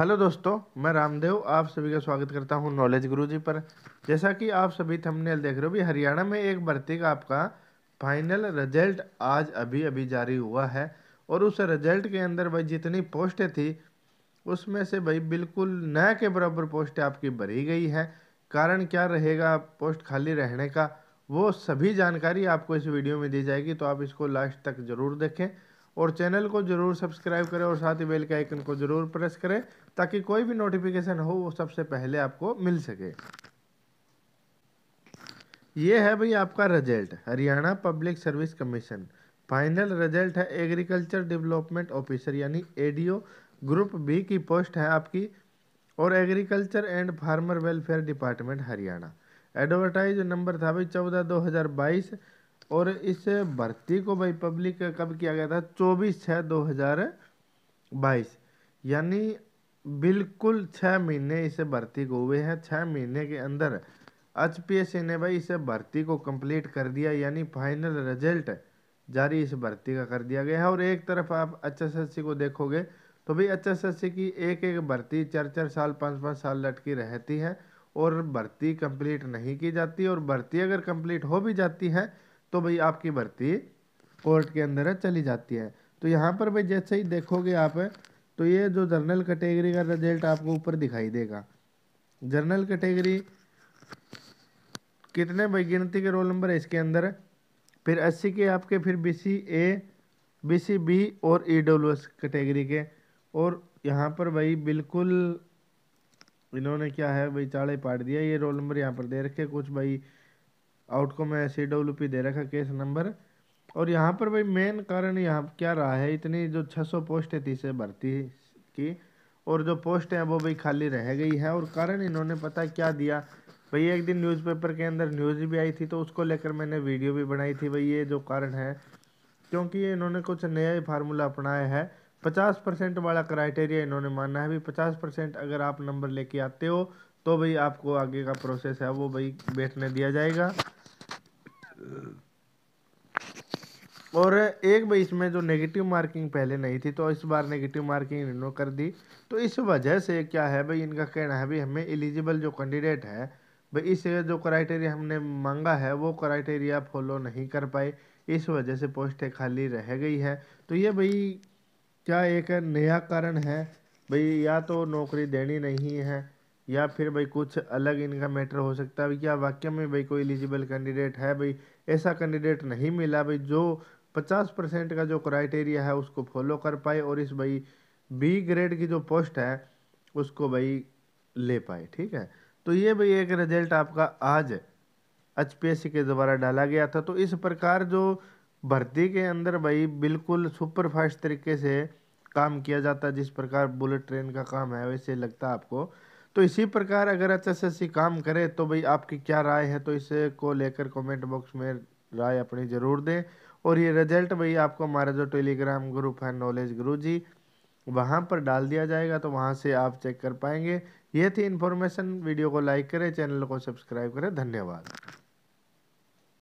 hello दोस्तों मैं रामदेव आप सभी का स्वागत करता हूं नॉलेज गुरुजी पर जैसा कि आप सभी थंबनेल देख रहे हो भी हरियाणा में एक भर्ती का आपका फाइनल रिजल्ट आज अभी अभी जारी हुआ है और उस रिजल्ट के अंदर भाई जितनी पोस्टें थी उसमें से भाई बिल्कुल न के बराबर पोस्टें आपकी भरी गई हैं कारण क्या रहेगा पोस्ट खाली रहने का वो सभी जानकारी आपको इस वीडियो में दी जाएगी तो आप इसको लास्ट तक ज़रूर देखें और चैनल को ज़रूर सब्सक्राइब करें और साथ ही बेल के आइकन को ज़रूर प्रेस करें ताकि कोई भी नोटिफिकेशन हो वो सबसे पहले आपको मिल सके ये है भाई आपका result Haryana public service commission final result है एग्रीकल्चर डेवलपमेंट ऑफिसर यानी एडीओ ग्रुप बी की पोस्ट है आपकी और agriculture and farmer welfare department Haryana advertise number था भाई चौदह दो हज़ार बाईस और इस भर्ती को भाई पब्लिक कब किया गया था चौबीस छः दो हज़ार बाईस यानी बिल्कुल छः महीने इसे भर्ती को हुए हैं छः महीने के अंदर एच पी एस ने भाई इसे भर्ती को कंप्लीट कर दिया यानी फाइनल रिजल्ट जारी इस भर्ती का कर दिया गया है और एक तरफ आप एच एस एस सी को देखोगे तो भाई एच एस एस सी की एक एक भर्ती चार चार साल पाँच पाँच साल लटकी रहती है और भर्ती कंप्लीट नहीं की जाती और भर्ती अगर कंप्लीट हो भी जाती है तो भाई आपकी भर्ती कोर्ट के अंदर चली जाती है तो यहाँ पर भाई जैसे ही देखोगे आप तो ये जो जर्नल कैटेगरी का रिजल्ट आपको ऊपर दिखाई देगा जर्नल कैटेगरी कितने भाई गिनती के रोल नंबर है इसके अंदर फिर अस्सी के आपके फिर B C A B C B और ई डब्ल्यू एस कैटेगरी के और यहाँ पर भाई बिल्कुल इन्होंने क्या है भाई चाड़े पाट दिया ये रोल नंबर यहाँ पर दे रखे कुछ भाई को में सी डब्ल्यू पी दे रखा केस नंबर और यहाँ पर भाई मेन कारण यहाँ क्या रहा है इतनी जो 600 पोस्टें थी से भर्ती की और जो पोस्ट है वो भाई खाली रह गई है और कारण इन्होंने पता क्या दिया भाई एक दिन न्यूज़पेपर के अंदर न्यूज़ भी आई थी तो उसको लेकर मैंने वीडियो भी बनाई थी भाई ये जो कारण है क्योंकि इन्होंने कुछ नया ही फार्मूला अपनाया है पचास परसेंट वाला क्राइटेरिया इन्होंने माना है भी पचास परसेंट अगर आप नंबर लेके आते हो तो भाई आपको आगे का प्रोसेस है वो भाई बैठने दिया जाएगा और एक भाई इसमें जो नेगेटिव मार्किंग पहले नहीं थी तो इस बार नेगेटिव मार्किंग इन्होंने कर दी तो इस वजह से क्या है भाई इनका कहना है भाई हमें एलिजिबल जो कैंडिडेट है भाई इस जो क्राइटेरिया हमने मांगा है वो क्राइटेरिया फॉलो नहीं कर पाए इस वजह से पोस्टें खाली रह गई है तो ये भाई क्या एक नया कारण है भाई या तो नौकरी देनी नहीं है या फिर भाई कुछ अलग इनका मैटर हो सकता है क्या वाक्य में भाई कोई एलिजिबल कैंडिडेट है भाई ऐसा कैंडिडेट नहीं मिला भाई जो पचास परसेंट का जो क्राइटेरिया है उसको फॉलो कर पाए और इस भाई बी ग्रेड की जो पोस्ट है उसको भाई ले पाए ठीक है तो ये भाई एक रिजल्ट आपका आज एच के द्वारा डाला गया था तो इस प्रकार जो भर्ती के अंदर भाई बिल्कुल सुपरफास्ट तरीके से काम किया जाता है जिस प्रकार बुलेट ट्रेन का काम है वैसे लगता आपको तो इसी प्रकार अगर एच काम करे तो भाई आपकी क्या राय है तो इसे को लेकर कमेंट बॉक्स में राय अपनी ज़रूर दें और ये रिजल्ट भाई आपको हमारा जो टेलीग्राम ग्रुप है नॉलेज गुरु जी वहाँ पर डाल दिया जाएगा तो वहाँ से आप चेक कर पाएंगे ये थी इन्फॉर्मेशन वीडियो को लाइक करें चैनल को सब्सक्राइब करें धन्यवाद